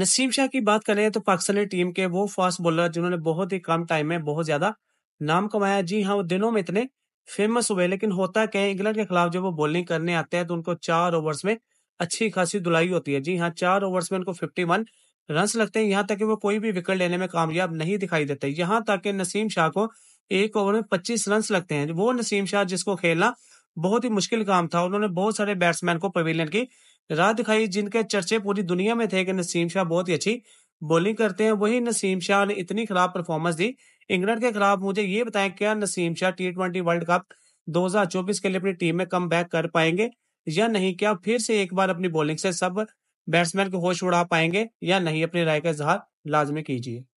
नसीम शाह की बात करें तो पाकिस्तानी टीम के वो फास्ट बॉलर जिन्होंने बहुत ही कम टाइम में बहुत ज्यादा नाम कमाया जी हाँ वो दिनों में इतने फेमस हुए लेकिन होता क्या है इंग्लैंड के खिलाफ जब वो बॉलिंग करने आते हैं तो उनको चार ओवर्स में अच्छी खासी धुलाई होती है जी हाँ चार ओवर्स में उनको फिफ्टी वन रन लगते हैं यहाँ तक कि वो कोई भी विकेट लेने में कामयाब नहीं दिखाई देते यहाँ तक कि नसीम शाह को एक ओवर में पच्चीस रन लगते हैं वो नसीम शाह जिसको खेलना बहुत ही मुश्किल काम था उन्होंने बहुत सारे बैट्समैन को पवेलियन की राह दिखाई जिनके चर्चे पूरी दुनिया में थे कि नसीम शाह बहुत ही अच्छी बॉलिंग करते हैं वही नसीम शाह ने इतनी खराब परफॉर्मेंस दी इंग्लैंड के खिलाफ मुझे ये बताएं क्या Naseem Shah T twenty world cup चौबीस के लिए अपनी टीम में कम बैक कर पाएंगे या नहीं क्या फिर से एक बार अपनी बॉलिंग से सब बैट्समैन को होश उड़ा पाएंगे या नहीं अपनी राय का इजहार लाजमी कीजिए